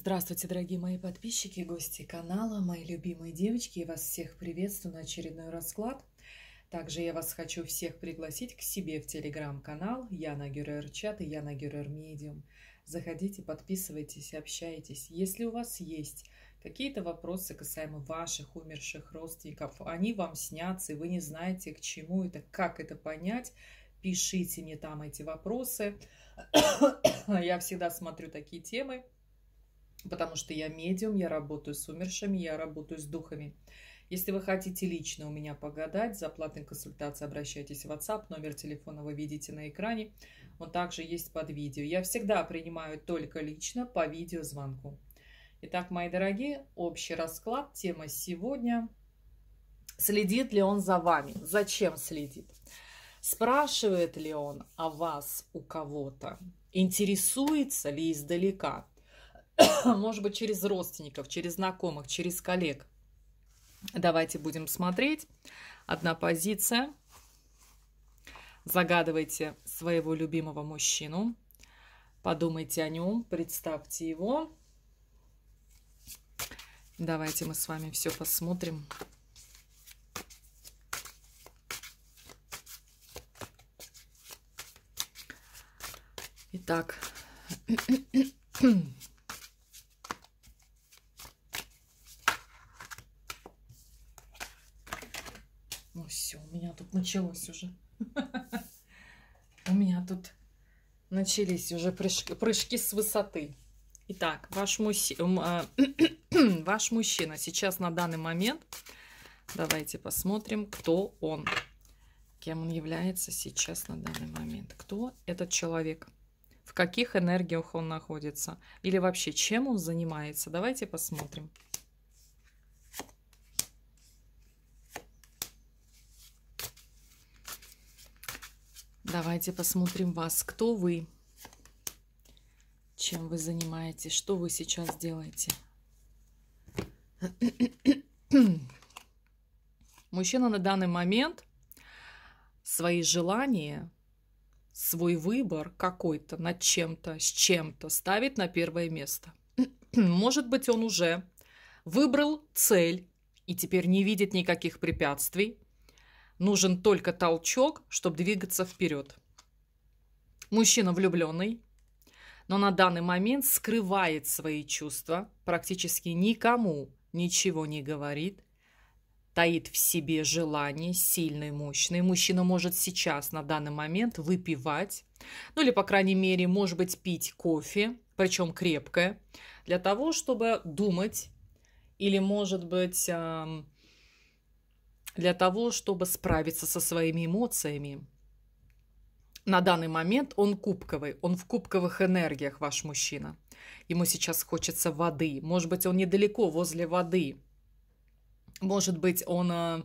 Здравствуйте, дорогие мои подписчики, гости канала, мои любимые девочки. Я вас всех приветствую на очередной расклад. Также я вас хочу всех пригласить к себе в телеграм-канал Яна Гюрер Чат и Яна Гюрер Медиум. Заходите, подписывайтесь, общайтесь. Если у вас есть какие-то вопросы касаемо ваших умерших родственников, они вам снятся, и вы не знаете, к чему это, как это понять, пишите мне там эти вопросы. Я всегда смотрю такие темы потому что я медиум, я работаю с умершими, я работаю с духами. Если вы хотите лично у меня погадать, за платной консультацией обращайтесь в WhatsApp, номер телефона вы видите на экране, он также есть под видео. Я всегда принимаю только лично по видеозвонку. Итак, мои дорогие, общий расклад, тема сегодня. Следит ли он за вами? Зачем следит? Спрашивает ли он о вас у кого-то? Интересуется ли издалека? может быть, через родственников, через знакомых, через коллег. Давайте будем смотреть. Одна позиция. Загадывайте своего любимого мужчину. Подумайте о нем, представьте его. Давайте мы с вами все посмотрим. Итак, тут началось уже. У меня тут начались уже прыжки, прыжки с высоты. Итак, ваш, муси... А, ваш мужчина сейчас на данный момент, давайте посмотрим, кто он, кем он является сейчас на данный момент, кто этот человек, в каких энергиях он находится или вообще чем он занимается. Давайте посмотрим. Давайте посмотрим вас. Кто вы? Чем вы занимаетесь? Что вы сейчас делаете? Мужчина на данный момент свои желания, свой выбор какой-то над чем-то, с чем-то ставит на первое место. Может быть, он уже выбрал цель и теперь не видит никаких препятствий. Нужен только толчок, чтобы двигаться вперед мужчина влюбленный, но на данный момент скрывает свои чувства, практически никому ничего не говорит, таит в себе желание сильное, мощное. Мужчина может сейчас, на данный момент, выпивать, ну или, по крайней мере, может быть, пить кофе, причем крепкое, для того, чтобы думать или, может быть, эм, для того, чтобы справиться со своими эмоциями на данный момент он кубковый, он в кубковых энергиях, ваш мужчина. Ему сейчас хочется воды. Может быть, он недалеко возле воды. Может быть, он, э,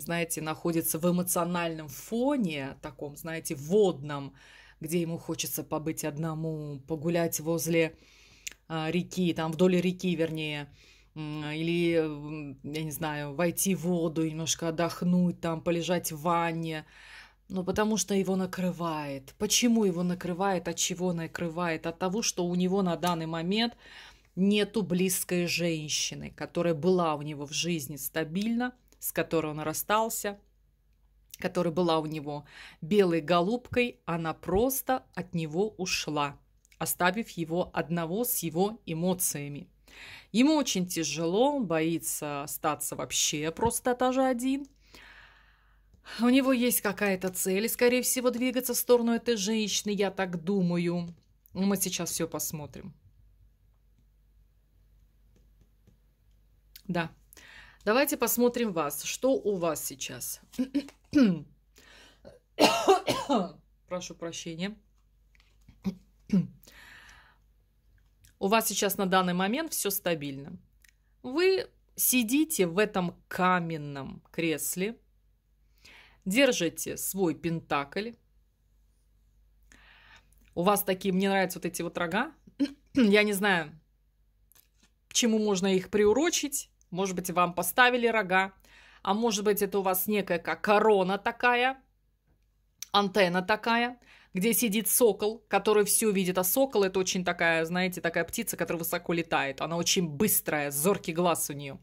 знаете, находится в эмоциональном фоне, таком, знаете, водном, где ему хочется побыть одному, погулять возле э, реки, там вдоль реки, вернее, или, я не знаю, войти в воду, немножко отдохнуть, там полежать в ванне, ну, потому что его накрывает. Почему его накрывает? От чего накрывает? От того, что у него на данный момент нету близкой женщины, которая была у него в жизни стабильно, с которой он расстался, которая была у него белой голубкой, она просто от него ушла, оставив его одного с его эмоциями. Ему очень тяжело, он боится остаться вообще просто этажа один – у него есть какая-то цель, скорее всего, двигаться в сторону этой женщины, я так думаю. Мы сейчас все посмотрим. Да. Давайте посмотрим вас. Что у вас сейчас? Прошу прощения. У вас сейчас на данный момент все стабильно. Вы сидите в этом каменном кресле, держите свой пентакль. У вас такие, мне нравятся вот эти вот рога. Я не знаю, чему можно их приурочить. Может быть, вам поставили рога. А может быть, это у вас некая как корона такая, антенна такая, где сидит сокол, который все видит. А сокол это очень такая, знаете, такая птица, которая высоко летает. Она очень быстрая, зоркий глаз у нее.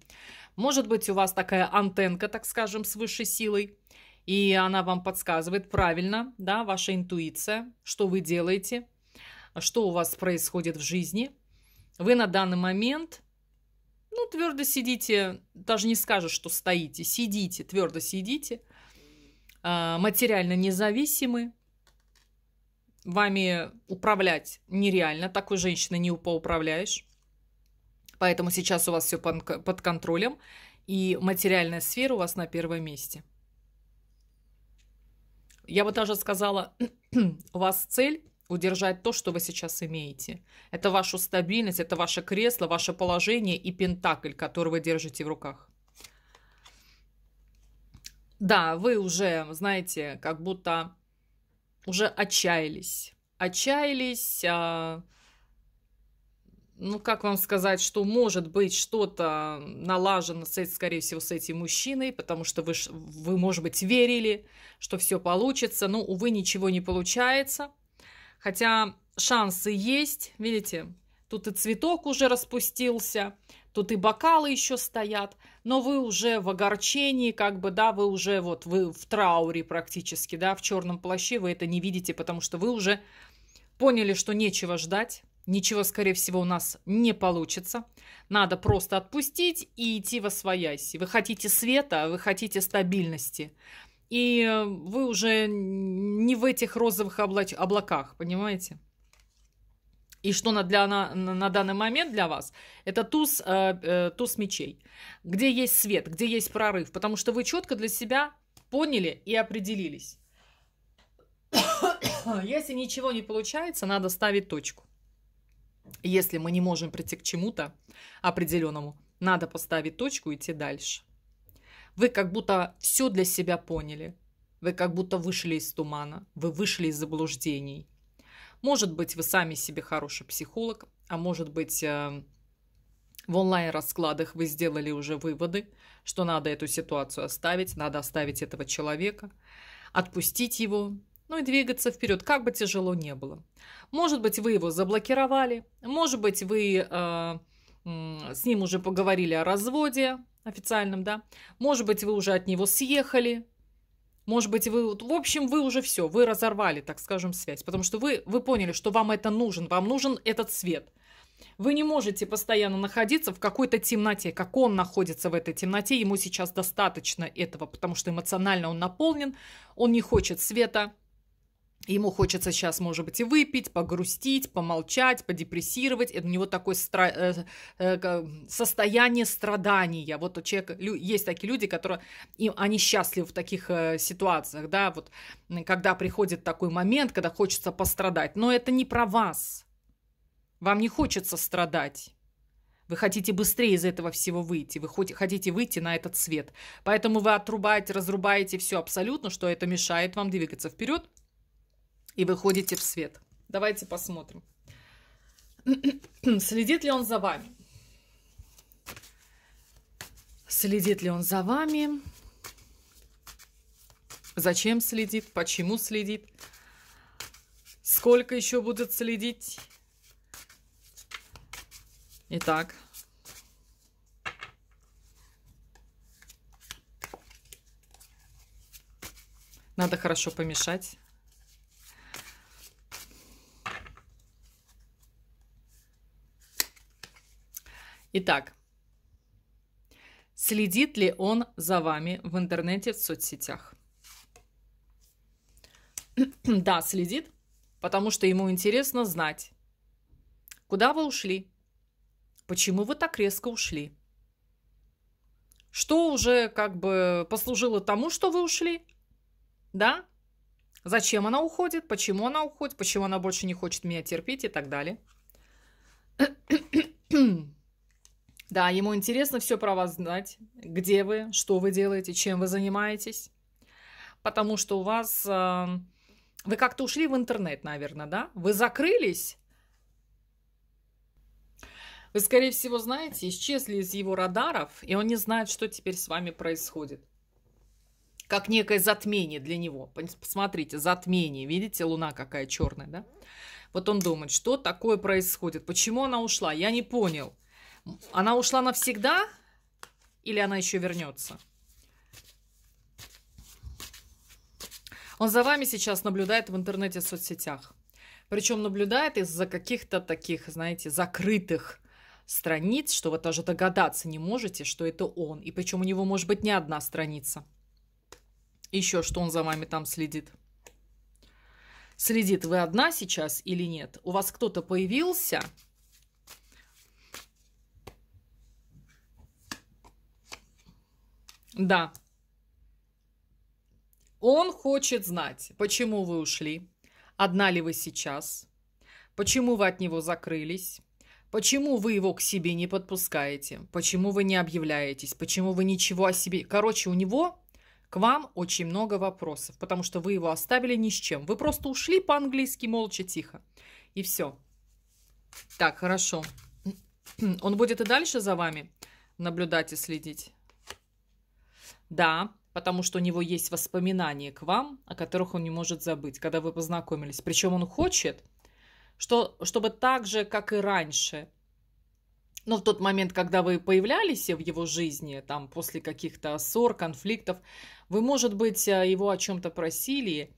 Может быть, у вас такая антенка, так скажем, с высшей силой и она вам подсказывает правильно, да, ваша интуиция, что вы делаете, что у вас происходит в жизни. Вы на данный момент, ну, твердо сидите, даже не скажешь, что стоите, сидите, твердо сидите, а, материально независимы, вами управлять нереально, такой женщиной не поуправляешь. Поэтому сейчас у вас все под контролем, и материальная сфера у вас на первом месте – я бы даже сказала, у вас цель удержать то, что вы сейчас имеете. Это вашу стабильность, это ваше кресло, ваше положение и пентакль, который вы держите в руках. Да, вы уже, знаете, как будто уже отчаялись. Отчаялись, а, ну, как вам сказать, что может быть что-то налажено, с, скорее всего, с этим мужчиной, потому что вы, вы, может быть, верили, что все получится, но, ну, увы, ничего не получается. Хотя шансы есть, видите, тут и цветок уже распустился, тут и бокалы еще стоят, но вы уже в огорчении, как бы, да, вы уже вот, вы в трауре практически, да, в черном плаще, вы это не видите, потому что вы уже поняли, что нечего ждать, Ничего, скорее всего, у нас не получится. Надо просто отпустить и идти во своясь. Вы хотите света, а вы хотите стабильности. И вы уже не в этих розовых облаках, понимаете? И что на, для, на, на данный момент для вас? Это туз, э, э, туз мечей, где есть свет, где есть прорыв. Потому что вы четко для себя поняли и определились. Если ничего не получается, надо ставить точку. Если мы не можем прийти к чему-то определенному, надо поставить точку и идти дальше. Вы как будто все для себя поняли. Вы как будто вышли из тумана. Вы вышли из заблуждений. Может быть, вы сами себе хороший психолог, а может быть, э, в онлайн-раскладах вы сделали уже выводы, что надо эту ситуацию оставить, надо оставить этого человека, отпустить его, ну и двигаться вперед, как бы тяжело не было. Может быть, вы его заблокировали, может быть, вы э, с ним уже поговорили о разводе официальном, да, может быть, вы уже от него съехали, может быть, вы, в общем, вы уже все, вы разорвали, так скажем, связь, потому что вы, вы поняли, что вам это нужен, вам нужен этот свет. Вы не можете постоянно находиться в какой-то темноте, как он находится в этой темноте, ему сейчас достаточно этого, потому что эмоционально он наполнен, он не хочет света, Ему хочется сейчас, может быть, и выпить, погрустить, помолчать, подепрессировать. Это у него такое стра... Э, э, э, состояние страдания. Вот у человека есть такие люди, которые и они счастливы в таких ситуациях, да, вот когда приходит такой момент, когда хочется пострадать. Но это не про вас. Вам не хочется страдать. Вы хотите быстрее из этого всего выйти, вы хотите выйти на этот свет. Поэтому вы отрубаете, разрубаете все абсолютно, что это мешает вам двигаться вперед и выходите в свет. Давайте посмотрим. Следит ли он за вами? Следит ли он за вами? Зачем следит? Почему следит? Сколько еще будет следить? Итак. Надо хорошо помешать. Итак, следит ли он за вами в интернете, в соцсетях? да, следит, потому что ему интересно знать, куда вы ушли, почему вы так резко ушли, что уже как бы послужило тому, что вы ушли, да? Зачем она уходит, почему она уходит, почему она больше не хочет меня терпеть и так далее. Да, ему интересно все про вас знать, где вы, что вы делаете, чем вы занимаетесь, потому что у вас... Эм, вы как-то ушли в интернет, наверное, да? Вы закрылись? Вы, скорее всего, знаете, исчезли из его радаров, и он не знает, что теперь с вами происходит. Как некое затмение для него. Посмотрите, затмение. Видите, луна какая черная, да? Вот он думает, что такое происходит? Почему она ушла? Я не понял. Она ушла навсегда или она еще вернется? Он за вами сейчас наблюдает в интернете, в соцсетях. Причем наблюдает из-за каких-то таких, знаете, закрытых страниц, что вы даже догадаться не можете, что это он. И причем у него может быть не одна страница. Еще что он за вами там следит. Следит, вы одна сейчас или нет? У вас кто-то появился, Да. Он хочет знать, почему вы ушли, одна ли вы сейчас, почему вы от него закрылись, почему вы его к себе не подпускаете, почему вы не объявляетесь, почему вы ничего о себе... Короче, у него к вам очень много вопросов, потому что вы его оставили ни с чем. Вы просто ушли по-английски молча, тихо. И все. Так, хорошо. Он будет и дальше за вами наблюдать и следить? Да, потому что у него есть воспоминания к вам, о которых он не может забыть, когда вы познакомились. Причем он хочет, что, чтобы так же, как и раньше, но ну, в тот момент, когда вы появлялись в его жизни, там после каких-то ссор, конфликтов, вы, может быть, э, его о чем-то просили,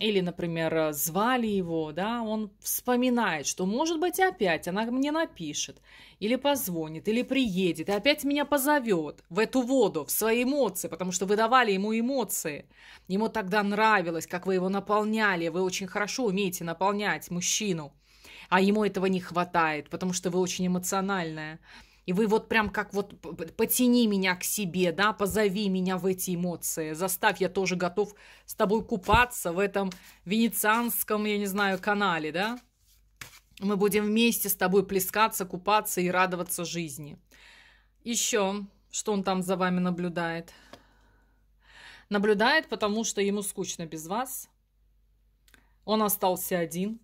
или, например, э, звали его, да, он вспоминает, что, может быть, опять она мне напишет, или позвонит, или приедет, и опять меня позовет в эту воду, в свои эмоции, потому что вы давали ему эмоции. Ему тогда нравилось, как вы его наполняли, вы очень хорошо умеете наполнять мужчину, а ему этого не хватает, потому что вы очень эмоциональная. И вы вот прям как вот потяни меня к себе, да, позови меня в эти эмоции, заставь, я тоже готов с тобой купаться в этом венецианском, я не знаю, канале, да. Мы будем вместе с тобой плескаться, купаться и радоваться жизни. Еще, что он там за вами наблюдает? Наблюдает, потому что ему скучно без вас. Он остался один,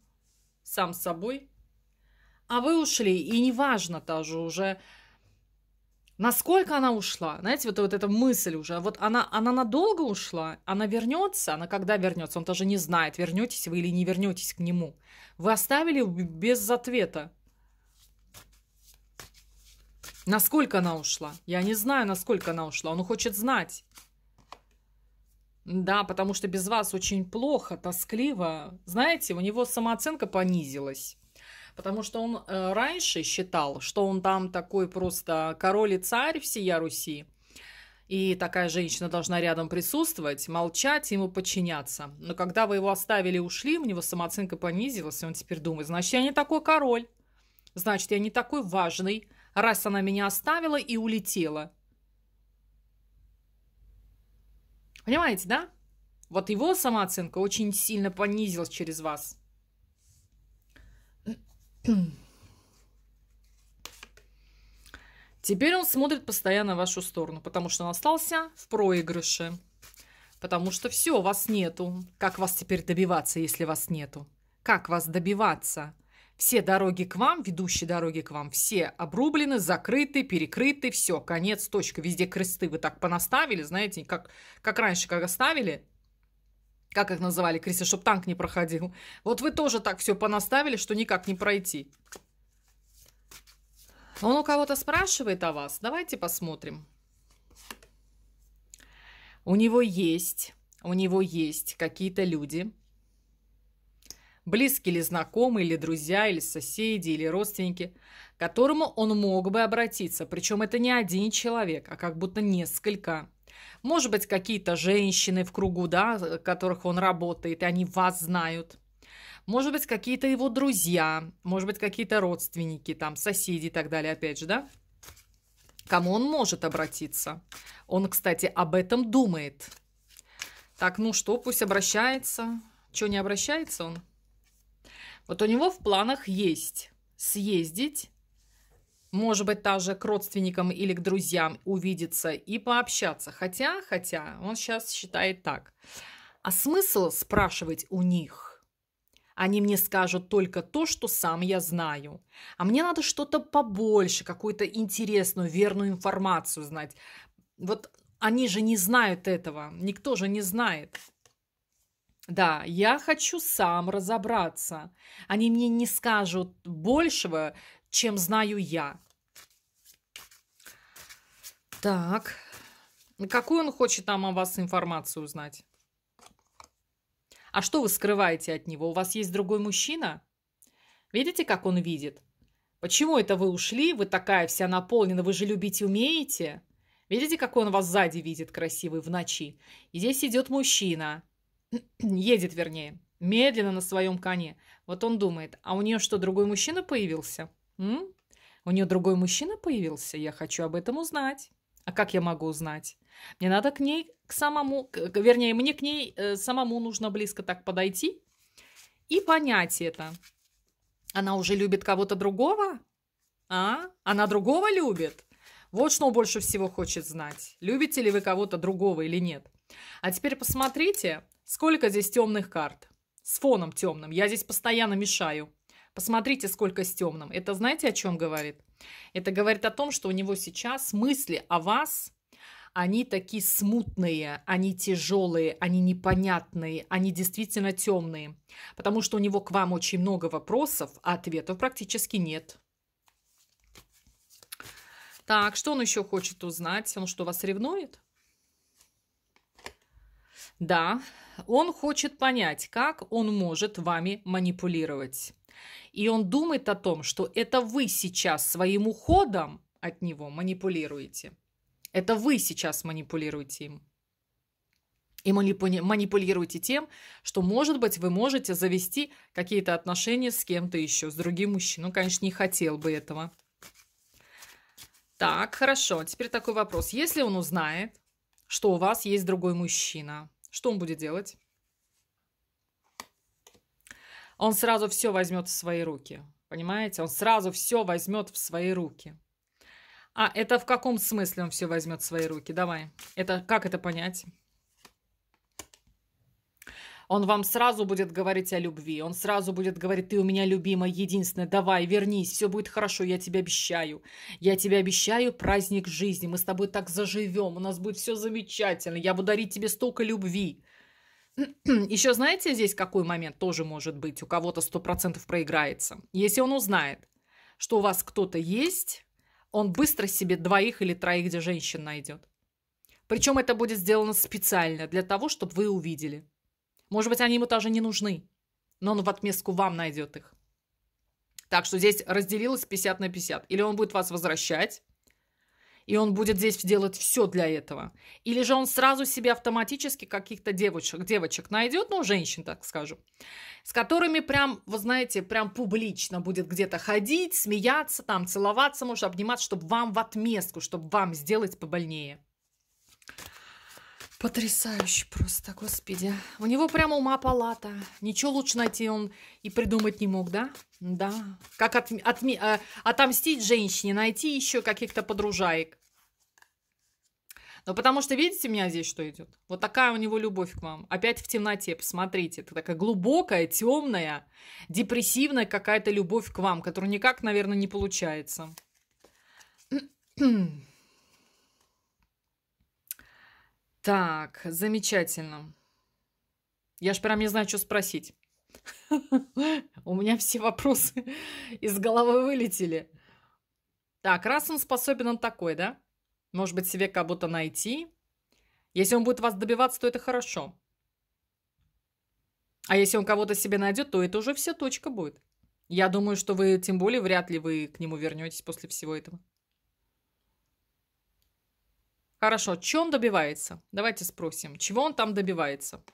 сам с собой – а вы ушли, и неважно тоже уже, насколько она ушла, знаете, вот, вот эта мысль уже, а вот она, она надолго ушла, она вернется, она когда вернется, он тоже не знает, вернетесь вы или не вернетесь к нему. Вы оставили без ответа. Насколько она ушла? Я не знаю, насколько она ушла. Он хочет знать. Да, потому что без вас очень плохо, тоскливо. Знаете, у него самооценка понизилась. Потому что он э, раньше считал, что он там такой просто король и царь всея Руси. И такая женщина должна рядом присутствовать, молчать, ему подчиняться. Но когда вы его оставили и ушли, у него самооценка понизилась, и он теперь думает, значит, я не такой король, значит, я не такой важный, раз она меня оставила и улетела. Понимаете, да? Вот его самооценка очень сильно понизилась через вас. Теперь он смотрит постоянно в вашу сторону, потому что он остался в проигрыше. Потому что все, вас нету. Как вас теперь добиваться, если вас нету? Как вас добиваться? Все дороги к вам, ведущие дороги к вам, все обрублены, закрыты, перекрыты, все, конец, точка, везде кресты вы так понаставили, знаете, как, как раньше, как оставили? как их называли, Кристи, чтобы танк не проходил. Вот вы тоже так все понаставили, что никак не пройти. Он у кого-то спрашивает о вас. Давайте посмотрим. У него есть, у него есть какие-то люди, близкие или знакомые, или друзья, или соседи, или родственники, к которому он мог бы обратиться. Причем это не один человек, а как будто несколько. Может быть, какие-то женщины в кругу, да, которых он работает, и они вас знают. Может быть, какие-то его друзья, может быть, какие-то родственники, там, соседи и так далее, опять же, да? Кому он может обратиться? Он, кстати, об этом думает. Так, ну что, пусть обращается. Что, не обращается он? Вот у него в планах есть съездить может быть, даже к родственникам или к друзьям увидеться и пообщаться. Хотя, хотя, он сейчас считает так. А смысл спрашивать у них? Они мне скажут только то, что сам я знаю. А мне надо что-то побольше, какую-то интересную, верную информацию знать. Вот они же не знают этого. Никто же не знает. Да, я хочу сам разобраться. Они мне не скажут большего, чем знаю я. Так. Какую он хочет там о вас информацию узнать? А что вы скрываете от него? У вас есть другой мужчина? Видите, как он видит? Почему это вы ушли? Вы такая вся наполнена, вы же любить умеете? Видите, как он вас сзади видит красивый в ночи? И здесь идет мужчина. Едет, вернее. Медленно на своем коне. Вот он думает, а у нее что, другой мужчина появился? М? У нее другой мужчина появился? Я хочу об этом узнать. А как я могу узнать? Мне надо к ней, к самому, к, вернее, мне к ней э, самому нужно близко так подойти и понять это. Она уже любит кого-то другого? А? Она другого любит? Вот что он больше всего хочет знать. Любите ли вы кого-то другого или нет? А теперь посмотрите, сколько здесь темных карт. С фоном темным. Я здесь постоянно мешаю. Посмотрите, сколько с темным. Это знаете, о чем говорит? Это говорит о том, что у него сейчас мысли о вас, они такие смутные, они тяжелые, они непонятные, они действительно темные. Потому что у него к вам очень много вопросов, а ответов практически нет. Так, что он еще хочет узнать? Он что, вас ревнует? Да, он хочет понять, как он может вами манипулировать. И он думает о том, что это вы сейчас своим уходом от него манипулируете. Это вы сейчас манипулируете им. И манипулируете тем, что, может быть, вы можете завести какие-то отношения с кем-то еще, с другим мужчиной. Ну, конечно, не хотел бы этого. Так, хорошо. Теперь такой вопрос. Если он узнает, что у вас есть другой мужчина, что он будет делать? он сразу все возьмет в свои руки. Понимаете? Он сразу все возьмет в свои руки. А это в каком смысле он все возьмет в свои руки? Давай. Это, как это понять? Он вам сразу будет говорить о любви. Он сразу будет говорить, ты у меня любимая, единственная, давай, вернись, все будет хорошо, я тебе обещаю. Я тебе обещаю праздник жизни, мы с тобой так заживем, у нас будет все замечательно, я буду дарить тебе столько любви. Еще знаете здесь какой момент тоже может быть? У кого-то сто процентов проиграется. Если он узнает, что у вас кто-то есть, он быстро себе двоих или троих где женщин найдет. Причем это будет сделано специально для того, чтобы вы увидели. Может быть, они ему даже не нужны, но он в отместку вам найдет их. Так что здесь разделилось 50 на 50. Или он будет вас возвращать, и он будет здесь делать все для этого. Или же он сразу себе автоматически каких-то девочек, девочек найдет, ну, женщин, так скажем, с которыми прям, вы знаете, прям публично будет где-то ходить, смеяться, там, целоваться, может, обниматься, чтобы вам в отместку, чтобы вам сделать побольнее. Потрясающе просто, господи. У него прямо ума палата. Ничего лучше найти он и придумать не мог, да? Да. Как от, от, э, отомстить женщине, найти еще каких-то подружаек. Ну, потому что, видите, у меня здесь что идет? Вот такая у него любовь к вам. Опять в темноте, посмотрите. Это такая глубокая, темная, депрессивная какая-то любовь к вам, которую никак, наверное, не получается. Так, замечательно. Я ж прям не знаю, что спросить. У меня все вопросы из головы вылетели. Так, раз он способен, он такой, да? Может быть, себе кого-то найти. Если он будет вас добиваться, то это хорошо. А если он кого-то себе найдет, то это уже все точка будет. Я думаю, что вы, тем более, вряд ли вы к нему вернетесь после всего этого. Хорошо, чего он добивается? Давайте спросим, чего он там добивается?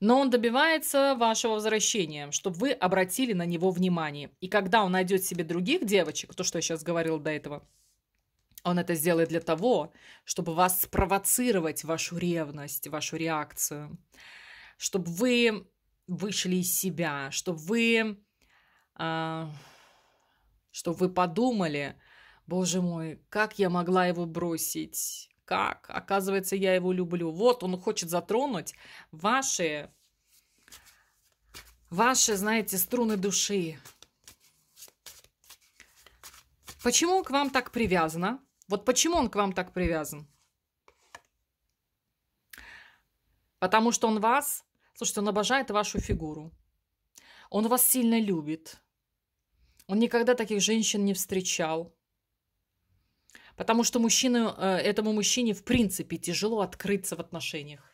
Но он добивается вашего возвращения, чтобы вы обратили на него внимание. И когда он найдет себе других девочек, то, что я сейчас говорил до этого, он это сделает для того, чтобы вас спровоцировать, вашу ревность, вашу реакцию, чтобы вы вышли из себя, чтобы вы, э, а, чтобы вы подумали, Боже мой, как я могла его бросить? Как? Оказывается, я его люблю. Вот он хочет затронуть ваши, ваши, знаете, струны души. Почему он к вам так привязано? Вот почему он к вам так привязан? Потому что он вас, слушайте, он обожает вашу фигуру. Он вас сильно любит. Он никогда таких женщин не встречал. Потому что мужчину, э, этому мужчине, в принципе, тяжело открыться в отношениях.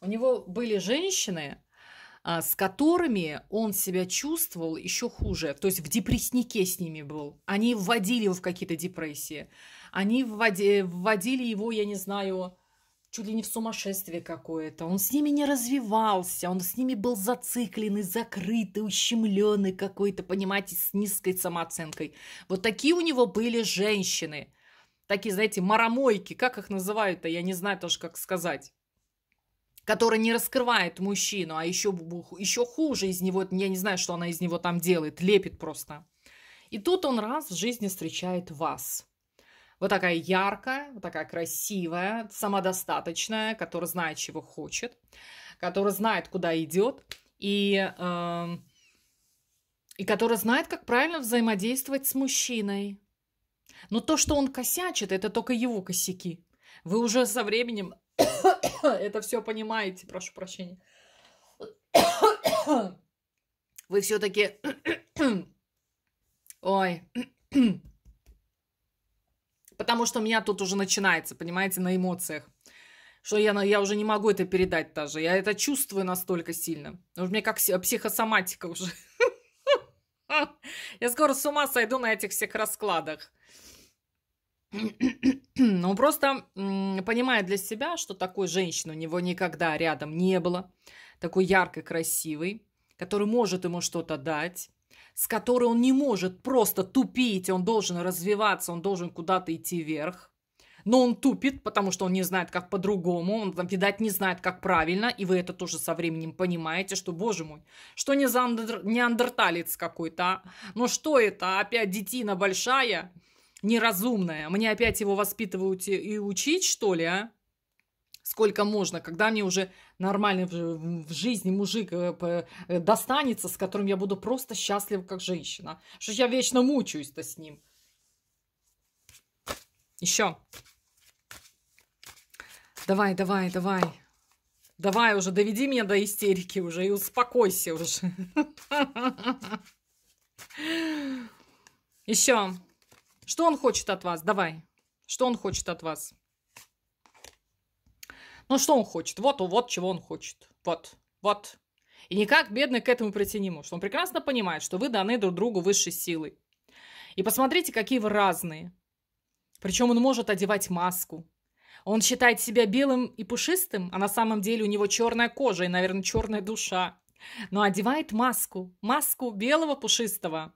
У него были женщины, а, с которыми он себя чувствовал еще хуже. То есть в депресснике с ними был. Они вводили его в какие-то депрессии. Они вводили его, я не знаю, чуть ли не в сумасшествие какое-то. Он с ними не развивался, он с ними был зацикленный, закрытый, ущемленный какой-то, понимаете, с низкой самооценкой. Вот такие у него были женщины – такие, знаете, маромойки, как их называют-то, я не знаю тоже, как сказать которая не раскрывает мужчину, а еще, еще хуже из него, я не знаю, что она из него там делает, лепит просто. И тут он раз в жизни встречает вас. Вот такая яркая, вот такая красивая, самодостаточная, которая знает, чего хочет, которая знает, куда идет, и, э, и которая знает, как правильно взаимодействовать с мужчиной. Но то, что он косячит, это только его косяки. Вы уже со временем это все понимаете, прошу прощения. Вы все-таки... Ой. Потому что у меня тут уже начинается, понимаете, на эмоциях. Что я, я уже не могу это передать даже. Я это чувствую настолько сильно. У меня как психосоматика уже. Я скоро с ума сойду на этих всех раскладах. Он ну, просто понимает для себя, что такой женщины у него никогда рядом не было, такой яркой, красивой, который может ему что-то дать, с которой он не может просто тупить, он должен развиваться, он должен куда-то идти вверх но он тупит, потому что он не знает, как по-другому, он, там, видать, не знает, как правильно, и вы это тоже со временем понимаете, что, боже мой, что не за андер... неандерталец какой-то, а? Ну что это, опять детина большая, неразумная, мне опять его воспитывают и учить, что ли, а? сколько можно, когда мне уже нормальный в жизни мужик э, э, достанется, с которым я буду просто счастлива как женщина. Что я вечно мучаюсь-то с ним. Еще. Давай, давай, давай. Давай уже, доведи меня до истерики уже и успокойся уже. Еще. Что он хочет от вас? Давай. Что он хочет от вас? Ну, что он хочет? Вот, вот чего он хочет. Вот, вот. И никак бедный к этому прийти не может. Он прекрасно понимает, что вы даны друг другу высшей силой. И посмотрите, какие вы разные. Причем он может одевать маску. Он считает себя белым и пушистым, а на самом деле у него черная кожа и, наверное, черная душа. Но одевает маску, маску белого пушистого.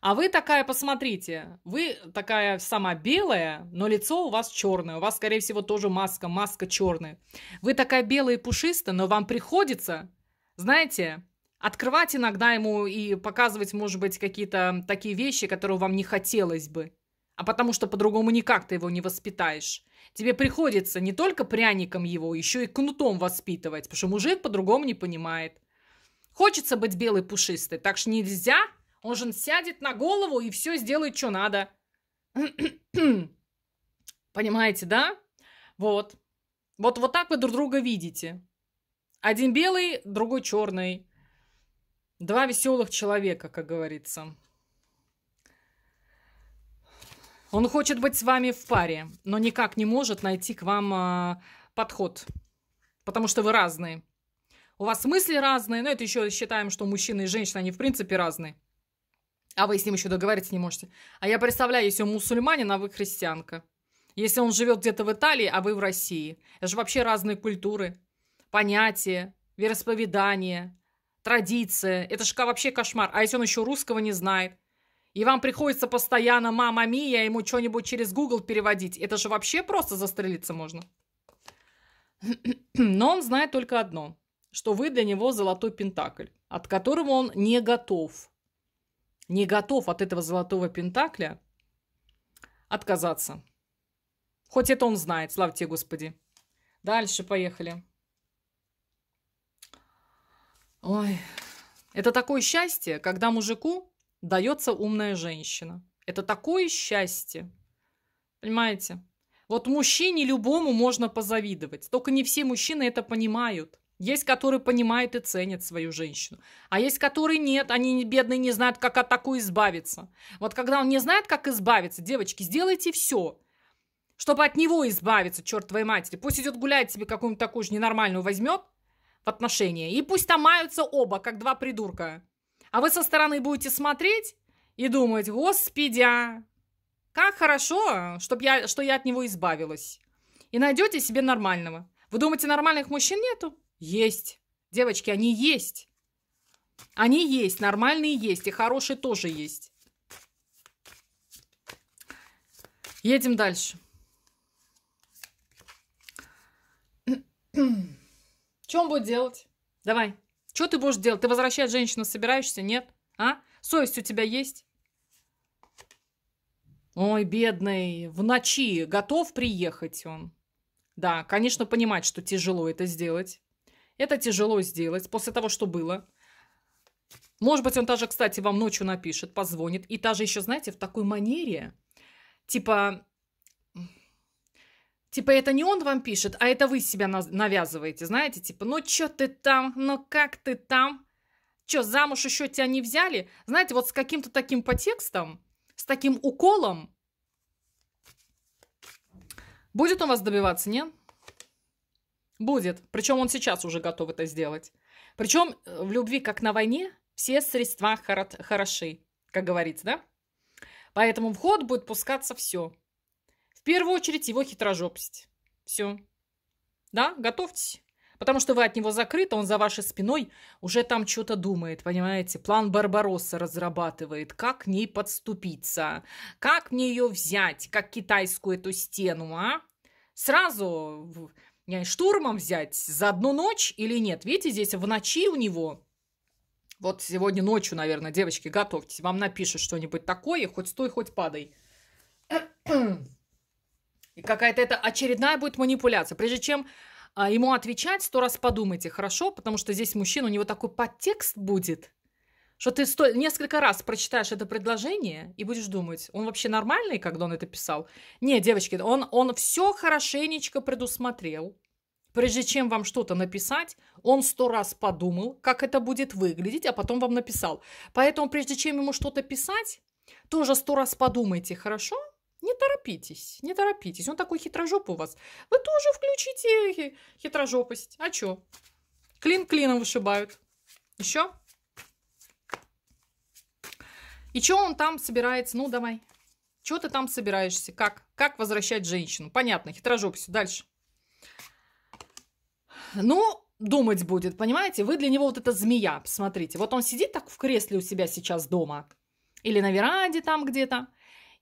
А вы такая, посмотрите, вы такая сама белая, но лицо у вас черное, у вас, скорее всего, тоже маска, маска черная. Вы такая белая и пушистая, но вам приходится, знаете, открывать иногда ему и показывать, может быть, какие-то такие вещи, которые вам не хотелось бы а потому что по-другому никак ты его не воспитаешь. Тебе приходится не только пряником его, еще и кнутом воспитывать, потому что мужик по-другому не понимает. Хочется быть белый пушистый, так что нельзя. Он же сядет на голову и все сделает, что надо. Понимаете, да? Вот. Вот, вот так вы друг друга видите. Один белый, другой черный. Два веселых человека, как говорится. Он хочет быть с вами в паре, но никак не может найти к вам а, подход, потому что вы разные. У вас мысли разные, но это еще считаем, что мужчина и женщина, они в принципе разные. А вы с ним еще договориться не можете. А я представляю, если он мусульманин, а вы христианка. Если он живет где-то в Италии, а вы в России. Это же вообще разные культуры, понятия, вероисповедания, традиция. Это же вообще кошмар. А если он еще русского не знает? И вам приходится постоянно «мама мия» ему что-нибудь через Google переводить. Это же вообще просто застрелиться можно. Но он знает только одно, что вы для него золотой пентакль, от которого он не готов. Не готов от этого золотого пентакля отказаться. Хоть это он знает, слава тебе, Господи. Дальше поехали. Ой, это такое счастье, когда мужику дается умная женщина. Это такое счастье. Понимаете? Вот мужчине любому можно позавидовать. Только не все мужчины это понимают. Есть, которые понимают и ценят свою женщину. А есть, которые нет. Они, бедные, не знают, как от такой избавиться. Вот когда он не знает, как избавиться, девочки, сделайте все, чтобы от него избавиться, черт твоей матери. Пусть идет гуляет себе какую-нибудь такую же ненормальную возьмет в отношения. И пусть там маются оба, как два придурка. А вы со стороны будете смотреть и думать, господи, а, как хорошо, чтоб я, что я от него избавилась. И найдете себе нормального. Вы думаете, нормальных мужчин нету? Есть. Девочки, они есть. Они есть, нормальные есть, и хорошие тоже есть. Едем дальше. Чем будет делать? Давай. Что ты будешь делать? Ты возвращать женщину собираешься? Нет? А? Совесть у тебя есть? Ой, бедный, в ночи готов приехать он. Да, конечно, понимать, что тяжело это сделать. Это тяжело сделать после того, что было. Может быть, он даже, кстати, вам ночью напишет, позвонит. И даже еще, знаете, в такой манере, типа, Типа, это не он вам пишет, а это вы себя навязываете, знаете, типа, ну чё ты там, ну как ты там, чё, замуж еще тебя не взяли? Знаете, вот с каким-то таким подтекстом, с таким уколом, будет он вас добиваться, нет? Будет. Причем он сейчас уже готов это сделать. Причем э, в любви, как на войне, все средства хороши, как говорится, да? Поэтому в ход будет пускаться все. В первую очередь его хитрожопость. Все. Да, готовьтесь. Потому что вы от него закрыты, он за вашей спиной уже там что-то думает, понимаете? План Барбаросса разрабатывает, как к ней подступиться, как мне ее взять, как китайскую эту стену, а? Сразу штурмом взять за одну ночь или нет? Видите, здесь в ночи у него вот сегодня ночью, наверное, девочки, готовьтесь. Вам напишут что-нибудь такое, хоть стой, хоть падай. И какая-то это очередная будет манипуляция. Прежде чем а, ему отвечать, сто раз подумайте, хорошо? Потому что здесь мужчина, у него такой подтекст будет, что ты сто... несколько раз прочитаешь это предложение и будешь думать, он вообще нормальный, когда он это писал? Не, девочки, он, он все хорошенечко предусмотрел. Прежде чем вам что-то написать, он сто раз подумал, как это будет выглядеть, а потом вам написал. Поэтому прежде чем ему что-то писать, тоже сто раз подумайте, хорошо? Не торопитесь, не торопитесь. Он такой хитрожоп у вас. Вы тоже включите хитрожопость. А чё? Клин клином вышибают. Еще? И что он там собирается? Ну, давай. Чего ты там собираешься? Как? Как возвращать женщину? Понятно, хитрожопость. Дальше. Ну, думать будет, понимаете? Вы для него вот эта змея, посмотрите. Вот он сидит так в кресле у себя сейчас дома. Или на веранде там где-то.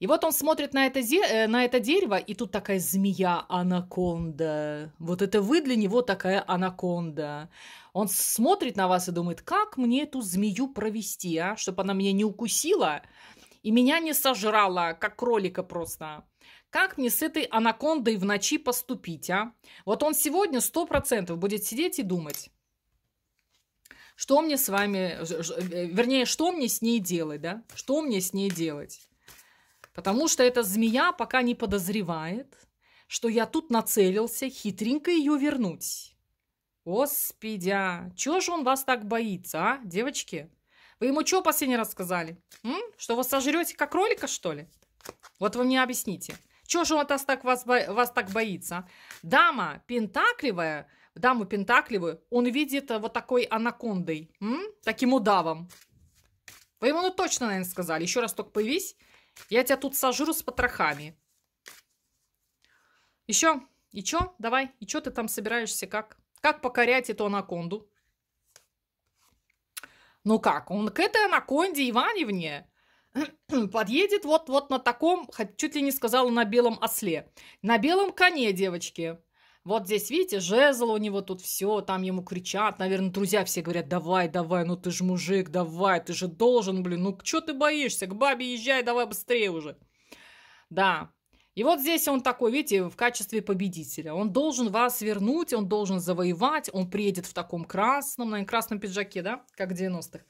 И вот он смотрит на это, э, на это дерево, и тут такая змея-анаконда. Вот это вы для него такая анаконда. Он смотрит на вас и думает, как мне эту змею провести, а? Чтобы она меня не укусила и меня не сожрала, как кролика просто. Как мне с этой анакондой в ночи поступить, а? Вот он сегодня сто процентов будет сидеть и думать что мне с вами, э, вернее, что мне с ней делать, да? Что мне с ней делать? Потому что эта змея пока не подозревает, что я тут нацелился хитренько ее вернуть. Господи, а! чё же он вас так боится, а, девочки? Вы ему чё последний раз сказали? М? Что вы сожрете как кролика, что ли? Вот вы мне объясните. Чё же он вас так, вас, вас так боится? А? Дама пентакливая, даму пентакливую, он видит э, вот такой анакондой, м? таким удавом. Вы ему ну точно, наверное, сказали. Еще раз только появись. Я тебя тут сожру с потрохами. Еще. И чё? Давай. И чё ты там собираешься как? Как покорять эту анаконду? Ну как? Он к этой анаконде Иваневне подъедет вот-вот на таком, чуть ли не сказала, на белом осле. На белом коне, девочки. Вот здесь, видите, жезл у него тут все, там ему кричат, наверное, друзья все говорят, давай, давай, ну ты же мужик, давай, ты же должен, блин, ну что ты боишься, к бабе езжай, давай быстрее уже. Да, и вот здесь он такой, видите, в качестве победителя. Он должен вас вернуть, он должен завоевать, он приедет в таком красном, наверное, красном пиджаке, да, как в 90-х.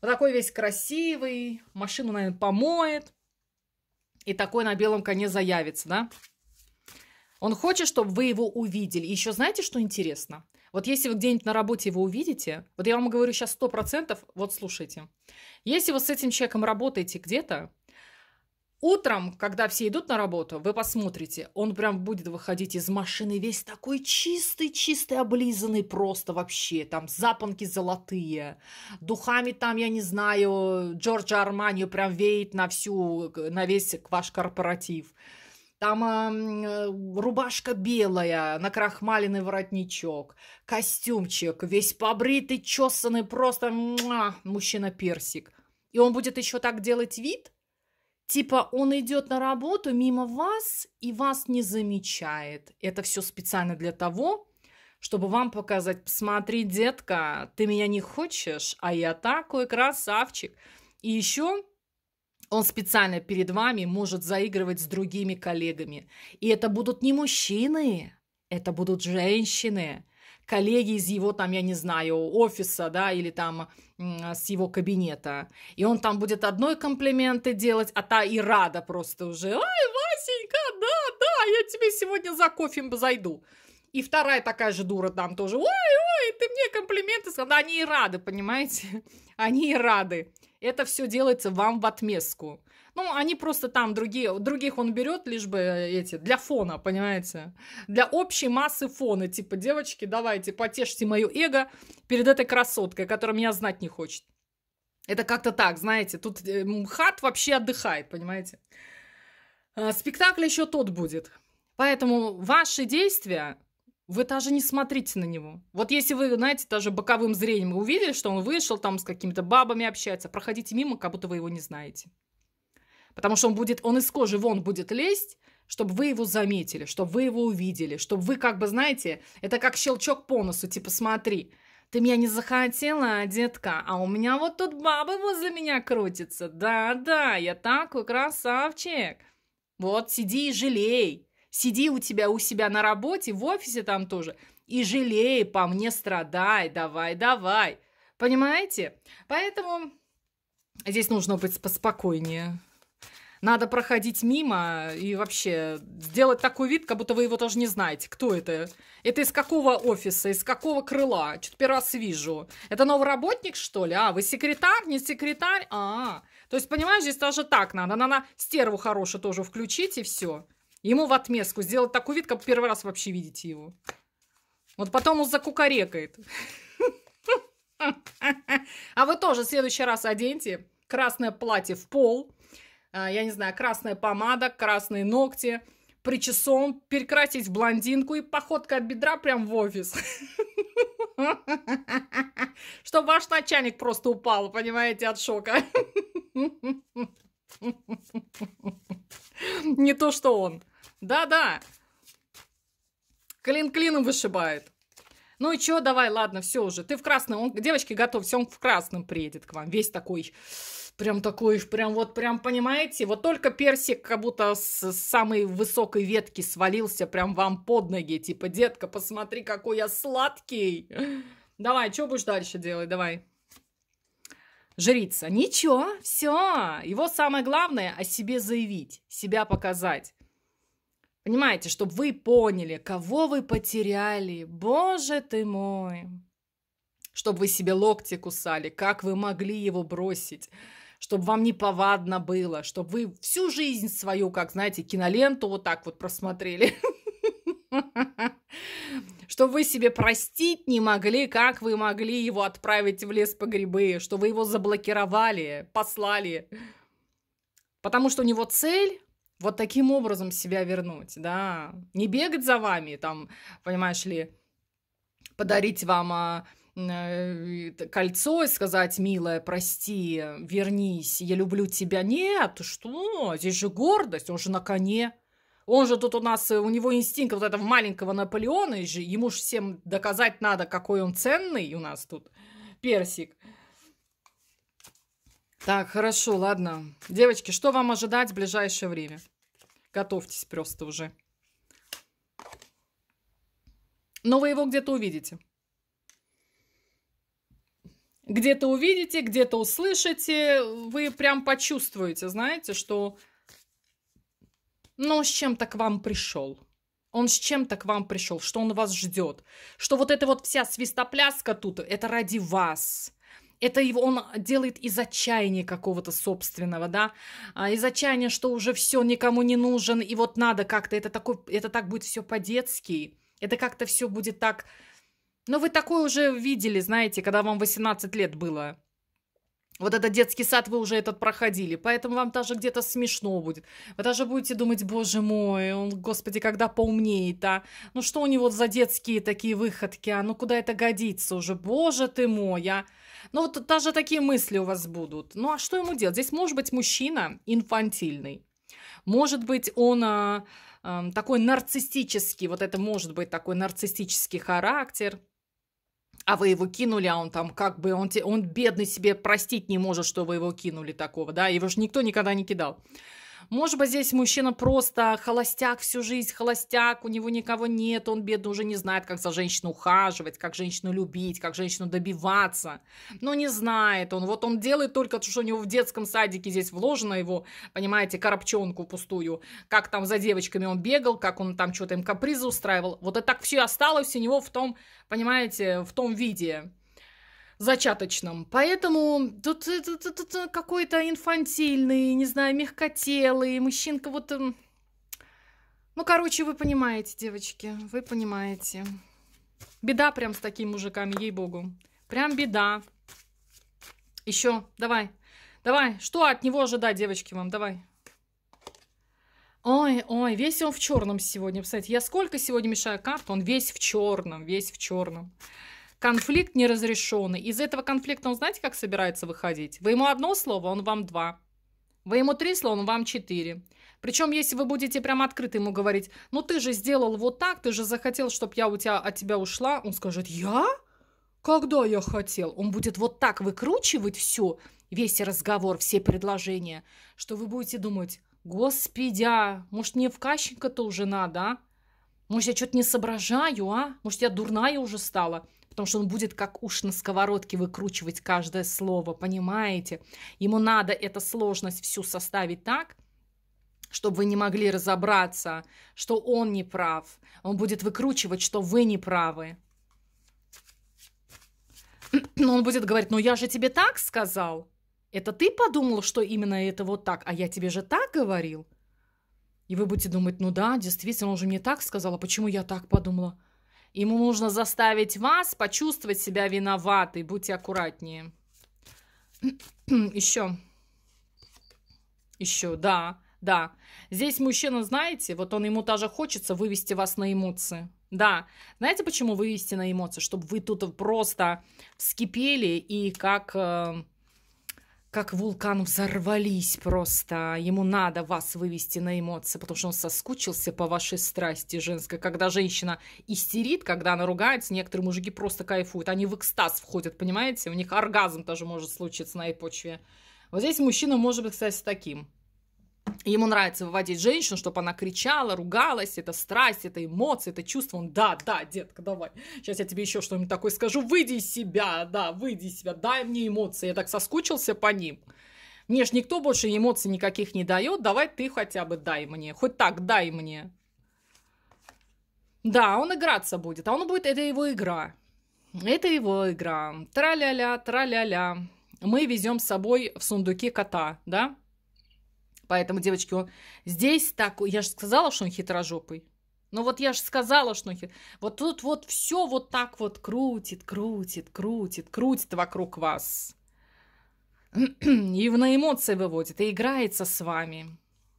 Вот такой весь красивый, машину, наверное, помоет. И такой на белом коне заявится, да. Он хочет, чтобы вы его увидели. И еще знаете, что интересно? Вот если вы где-нибудь на работе его увидите, вот я вам говорю сейчас сто процентов. вот слушайте. Если вы с этим человеком работаете где-то, Утром, когда все идут на работу, вы посмотрите, он прям будет выходить из машины весь такой чистый-чистый, облизанный просто вообще. Там запонки золотые, духами там, я не знаю, Джорджа Арманию прям веет на всю, на весь ваш корпоратив там э, рубашка белая, накрахмаленный воротничок, костюмчик, весь побритый, чесанный, просто мужчина-персик. И он будет еще так делать вид? Типа он идет на работу мимо вас и вас не замечает. Это все специально для того, чтобы вам показать, посмотри, детка, ты меня не хочешь, а я такой красавчик. И еще он специально перед вами может заигрывать с другими коллегами. И это будут не мужчины, это будут женщины коллеги из его, там, я не знаю, офиса, да, или там с его кабинета. И он там будет одной комплименты делать, а та и рада просто уже. Ай, Васенька, да, да, я тебе сегодня за кофе зайду. И вторая такая же дура там тоже. Ой, ой, ты мне комплименты сказала. Они и рады, понимаете? Они и рады это все делается вам в отместку. Ну, они просто там другие, других он берет, лишь бы э, эти, для фона, понимаете? Для общей массы фона, типа, девочки, давайте, потешьте мое эго перед этой красоткой, которая меня знать не хочет. Это как-то так, знаете, тут э, хат вообще отдыхает, понимаете? А, спектакль еще тот будет. Поэтому ваши действия вы даже не смотрите на него. Вот если вы, знаете, даже боковым зрением увидели, что он вышел там с какими-то бабами общается, проходите мимо, как будто вы его не знаете. Потому что он будет, он из кожи вон будет лезть, чтобы вы его заметили, чтобы вы его увидели, чтобы вы как бы, знаете, это как щелчок по носу, типа, смотри, ты меня не захотела, детка, а у меня вот тут бабы возле меня крутятся. Да-да, я такой красавчик. Вот, сиди и жалей. Сиди у тебя, у себя на работе, в офисе там тоже. И жалей, по мне страдай, давай, давай. Понимаете? Поэтому здесь нужно быть поспокойнее. Надо проходить мимо и вообще сделать такой вид, как будто вы его тоже не знаете. Кто это? Это из какого офиса, из какого крыла? Чуть первый раз вижу. Это новый работник, что ли? А, вы секретарь, не секретарь? А, -а, -а. то есть, понимаешь, здесь даже так надо. Надо стерву хорошую тоже включить и все. Ему в отместку сделать такой вид, как первый раз вообще видите его. Вот потом он закукарекает. А вы тоже в следующий раз оденьте красное платье в пол, а, я не знаю, красная помада, красные ногти, причесон, перекрасить в блондинку и походка от бедра прям в офис. Чтобы ваш начальник просто упал, понимаете, от шока. Не то, что он. Да-да. Клин клином вышибает. Ну и чё, давай, ладно, все уже. Ты в красном. Он, девочки, готов, готовься, он в красном приедет к вам. Весь такой, прям такой, прям вот, прям, понимаете? Вот только персик как будто с самой высокой ветки свалился прям вам под ноги. Типа, детка, посмотри, какой я сладкий. Давай, что будешь дальше делать? Давай. Жрица. Ничего, все. Его самое главное о себе заявить, себя показать. Понимаете, чтобы вы поняли, кого вы потеряли. Боже ты мой. Чтобы вы себе локти кусали, как вы могли его бросить чтобы вам не повадно было, чтобы вы всю жизнь свою, как, знаете, киноленту вот так вот просмотрели. чтобы вы себе простить не могли, как вы могли его отправить в лес по грибы, что вы его заблокировали, послали. Потому что у него цель вот таким образом себя вернуть, да, не бегать за вами, там, понимаешь ли, подарить вам а, э, кольцо и сказать, милая, прости, вернись, я люблю тебя. Нет, что? Здесь же гордость, он же на коне. Он же тут у нас, у него инстинкт вот этого маленького Наполеона, и же ему же всем доказать надо, какой он ценный у нас тут персик. Так, хорошо, ладно. Девочки, что вам ожидать в ближайшее время? Готовьтесь просто уже. Но вы его где-то увидите. Где-то увидите, где-то услышите. Вы прям почувствуете, знаете, что... Ну, с чем-то к вам пришел. Он с чем-то к вам пришел, что он вас ждет. Что вот эта вот вся свистопляска тут, это ради вас. Это его он делает из отчаяния какого-то собственного, да, а, из отчаяния, что уже все никому не нужен, и вот надо как-то, это, такой, это так будет все по-детски, это как-то все будет так... Но вы такое уже видели, знаете, когда вам 18 лет было. Вот этот детский сад вы уже этот проходили, поэтому вам даже где-то смешно будет. Вы даже будете думать, боже мой, он, господи, когда поумнеет, а? Ну что у него за детские такие выходки, а? Ну куда это годится уже, боже ты мой, а? Ну, вот даже такие мысли у вас будут. Ну, а что ему делать? Здесь может быть мужчина инфантильный. Может быть, он а, а, такой нарциссический, вот это может быть такой нарциссический характер. А вы его кинули, а он там как бы, он, он бедный себе простить не может, что вы его кинули такого, да, его же никто никогда не кидал. Может быть, здесь мужчина просто холостяк всю жизнь, холостяк, у него никого нет, он бедный уже не знает, как за женщину ухаживать, как женщину любить, как женщину добиваться. Но не знает он. Вот он делает только то, что у него в детском садике здесь вложено его, понимаете, коробчонку пустую, как там за девочками он бегал, как он там что-то им капризы устраивал. Вот это так все осталось у него в том, понимаете, в том виде зачаточном. Поэтому тут, э, тут, тут, тут э, какой-то инфантильный, не знаю, мягкотелый мужчинка вот... Эм, ну, короче, вы понимаете, девочки, вы понимаете. Беда прям с такими мужиками, ей-богу. Прям беда. Еще, давай. Давай, что от него ожидать, девочки, вам, давай. Ой, ой, весь он в черном сегодня, кстати. Я сколько сегодня мешаю карт, он весь в черном, весь в черном. Конфликт неразрешенный. Из этого конфликта он знаете, как собирается выходить? Вы ему одно слово, он вам два. Вы ему три слова, он вам четыре. Причем, если вы будете прям открыто ему говорить, ну ты же сделал вот так, ты же захотел, чтобы я у тебя, от тебя ушла, он скажет, я? Когда я хотел? Он будет вот так выкручивать все, весь разговор, все предложения, что вы будете думать, господи, а, может мне в Кащенко-то уже надо, а? Может, я что-то не соображаю, а? Может, я дурная уже стала? потому что он будет как уж на сковородке выкручивать каждое слово, понимаете? Ему надо эту сложность всю составить так, чтобы вы не могли разобраться, что он не прав. Он будет выкручивать, что вы не правы. Но он будет говорить, ну я же тебе так сказал. Это ты подумал, что именно это вот так, а я тебе же так говорил. И вы будете думать, ну да, действительно, он же мне так сказал, а почему я так подумала? Ему нужно заставить вас почувствовать себя виноватой. Будьте аккуратнее. Еще. Еще, да, да. Здесь мужчина, знаете, вот он ему тоже хочется вывести вас на эмоции. Да. Знаете, почему вывести на эмоции? Чтобы вы тут просто вскипели и как... Э, как вулкан взорвались просто. Ему надо вас вывести на эмоции, потому что он соскучился по вашей страсти женской. Когда женщина истерит, когда она ругается, некоторые мужики просто кайфуют. Они в экстаз входят, понимаете? У них оргазм тоже может случиться на этой почве. Вот здесь мужчина может быть, кстати, таким. Ему нравится выводить женщину, чтобы она кричала, ругалась, это страсть, это эмоции, это чувство. Он, да, да, детка, давай, сейчас я тебе еще что-нибудь такое скажу, выйди из себя, да, выйди из себя, дай мне эмоции, я так соскучился по ним. Мне ж никто больше эмоций никаких не дает, давай ты хотя бы дай мне, хоть так дай мне. Да, он играться будет, а он будет, это его игра. Это его игра. Тра-ля-ля, тра-ля-ля. Мы везем с собой в сундуке кота, да? Поэтому, девочки, он здесь так... Я же сказала, что он хитрожопый. Ну вот я же сказала, что он хит... Вот тут вот все вот так вот крутит, крутит, крутит, крутит вокруг вас. И на эмоции выводит, и играется с вами.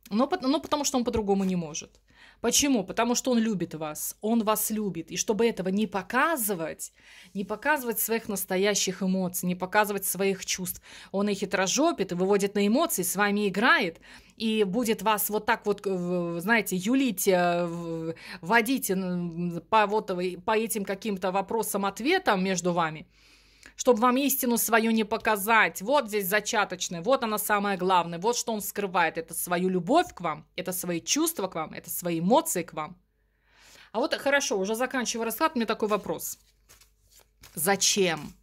Но, но ну, потому что он по-другому не может. Почему? Потому что он любит вас, он вас любит. И чтобы этого не показывать, не показывать своих настоящих эмоций, не показывать своих чувств, он их хитрожопит выводит на эмоции, с вами играет, и будет вас вот так вот, э, знаете, юлить, э, водить по, вот, э, по этим каким-то вопросам-ответам между вами – чтобы вам истину свою не показать. Вот здесь зачаточное, вот она самая главная, вот что он скрывает. Это свою любовь к вам, это свои чувства к вам, это свои эмоции к вам. А вот хорошо, уже заканчивая расклад, мне такой вопрос. Зачем?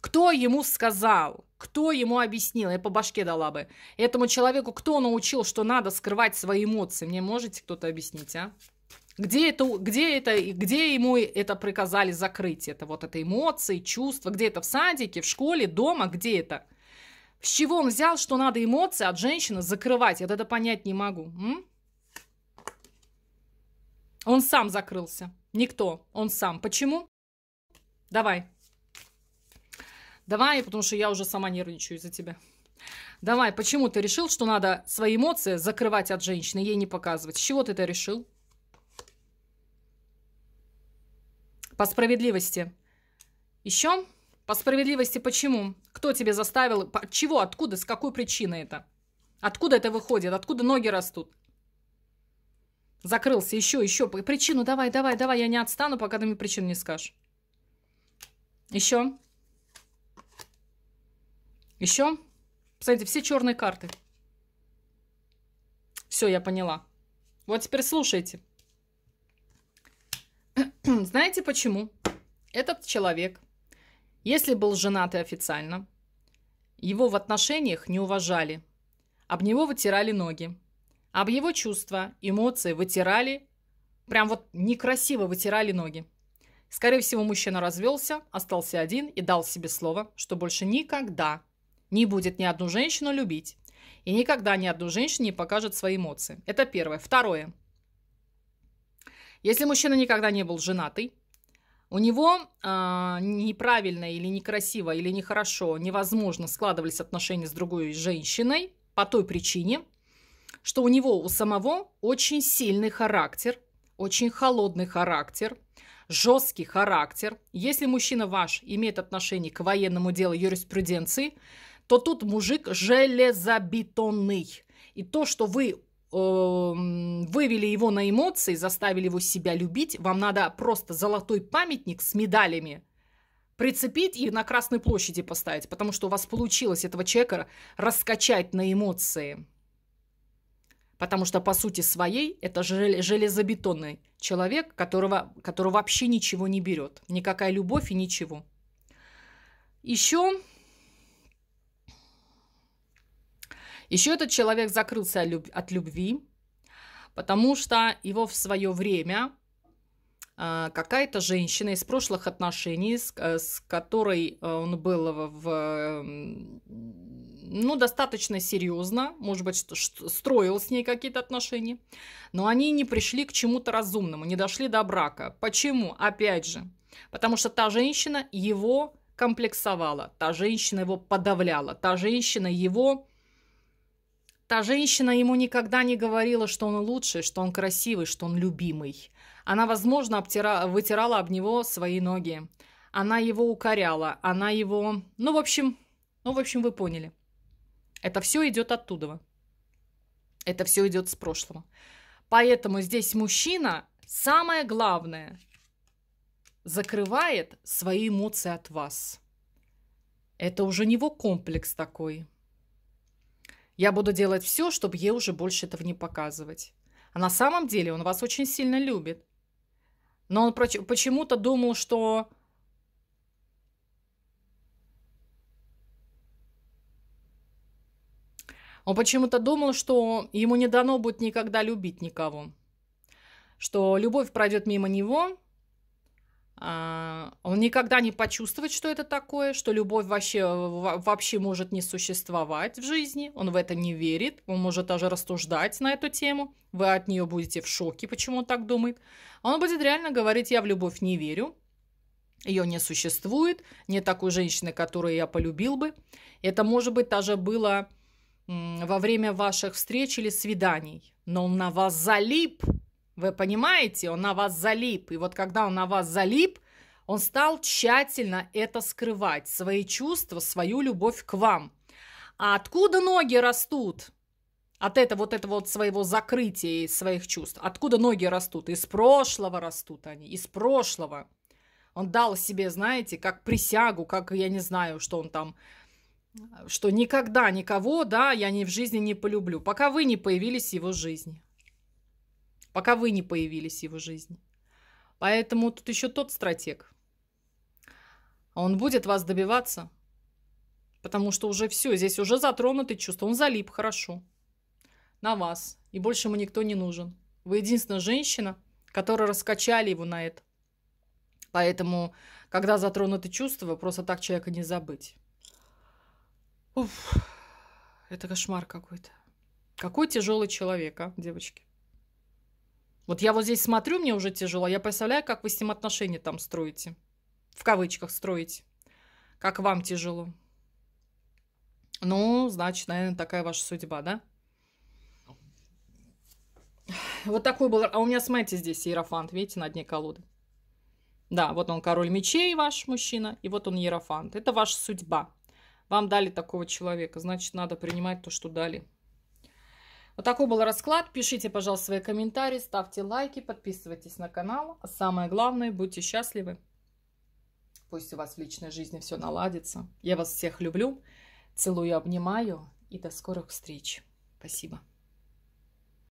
Кто ему сказал? Кто ему объяснил? Я по башке дала бы. Этому человеку кто научил, что надо скрывать свои эмоции? Мне можете кто-то объяснить, а? Где это, где это, где ему это приказали закрыть? Это вот это эмоции, чувства, где это в садике, в школе, дома, где это? С чего он взял, что надо эмоции от женщины закрывать? Я это понять не могу. М? Он сам закрылся. Никто. Он сам. Почему? Давай. Давай, потому что я уже сама нервничаю из-за тебя. Давай, почему ты решил, что надо свои эмоции закрывать от женщины, ей не показывать? С чего ты это решил? По справедливости. Еще? По справедливости почему? Кто тебе заставил? От чего? Откуда? С какой причины это? Откуда это выходит? Откуда ноги растут? Закрылся. Еще, еще. Причину давай, давай, давай. Я не отстану, пока ты мне причину не скажешь. Еще. Еще. Посмотрите, все черные карты. Все, я поняла. Вот теперь слушайте. Хм, знаете почему? Этот человек, если был женат и официально, его в отношениях не уважали, об него вытирали ноги, об его чувства, эмоции вытирали, прям вот некрасиво вытирали ноги. Скорее всего, мужчина развелся, остался один и дал себе слово, что больше никогда не будет ни одну женщину любить и никогда ни одну женщину не покажет свои эмоции. Это первое. Второе – если мужчина никогда не был женатый, у него э, неправильно или некрасиво или нехорошо, невозможно складывались отношения с другой женщиной по той причине, что у него у самого очень сильный характер, очень холодный характер, жесткий характер. Если мужчина ваш имеет отношение к военному делу юриспруденции, то тут мужик железобетонный. И то, что вы Эм, вывели его на эмоции, заставили его себя любить, вам надо просто золотой памятник с медалями прицепить и на Красной площади поставить, потому что у вас получилось этого человека раскачать на эмоции. Потому что, по сути своей, это железобетонный человек, которого, который вообще ничего не берет. Никакая любовь и ничего. Еще Еще этот человек закрылся от любви, потому что его в свое время а, какая-то женщина из прошлых отношений, с э, которой э, он был в, ну, достаточно серьезно, может быть, строил с ней какие-то отношения, но они не пришли к чему-то разумному, не дошли до брака. Почему? Опять же, потому что та женщина его комплексовала, та женщина его подавляла, та женщина его Та женщина ему никогда не говорила, что он лучший, что он красивый, что он любимый. Она, возможно, обтира... вытирала об него свои ноги. Она его укоряла, она его... Ну, в общем, ну, в общем, вы поняли. Это все идет оттуда. Это все идет с прошлого. Поэтому здесь мужчина, самое главное, закрывает свои эмоции от вас. Это уже у него комплекс такой – я буду делать все, чтобы ей уже больше этого не показывать. А на самом деле он вас очень сильно любит. Но он почему-то думал, что... Он почему-то думал, что ему не дано будет никогда любить никого. Что любовь пройдет мимо него, а, он никогда не почувствует, что это такое, что любовь вообще, вообще может не существовать в жизни. Он в это не верит. Он может даже рассуждать на эту тему. Вы от нее будете в шоке, почему он так думает. А он будет реально говорить, я в любовь не верю. Ее не существует. Нет такой женщины, которую я полюбил бы. Это, может быть, даже было во время ваших встреч или свиданий. Но он на вас залип – вы понимаете, он на вас залип. И вот когда он на вас залип, он стал тщательно это скрывать, свои чувства, свою любовь к вам. А откуда ноги растут? От этого вот этого вот своего закрытия и своих чувств. Откуда ноги растут? Из прошлого растут они, из прошлого. Он дал себе, знаете, как присягу, как я не знаю, что он там, что никогда никого, да, я ни в жизни не полюблю, пока вы не появились в его жизни пока вы не появились в его жизни. Поэтому тут еще тот стратег. Он будет вас добиваться, потому что уже все, здесь уже затронуты чувства. Он залип, хорошо, на вас, и больше ему никто не нужен. Вы единственная женщина, которая раскачали его на это. Поэтому, когда затронуты чувства, просто так человека не забыть. Уф, это кошмар какой-то. Какой тяжелый человек, а, девочки. Вот я вот здесь смотрю, мне уже тяжело. Я представляю, как вы с ним отношения там строите. В кавычках строите. Как вам тяжело. Ну, значит, наверное, такая ваша судьба, да? Вот такой был... А у меня, смотрите, здесь иерофант, видите, на дне колоды. Да, вот он король мечей, ваш мужчина, и вот он иерофант. Это ваша судьба. Вам дали такого человека, значит, надо принимать то, что дали. Вот такой был расклад. Пишите, пожалуйста, свои комментарии, ставьте лайки, подписывайтесь на канал. А самое главное, будьте счастливы. Пусть у вас в личной жизни все наладится. Я вас всех люблю, целую, обнимаю и до скорых встреч. Спасибо.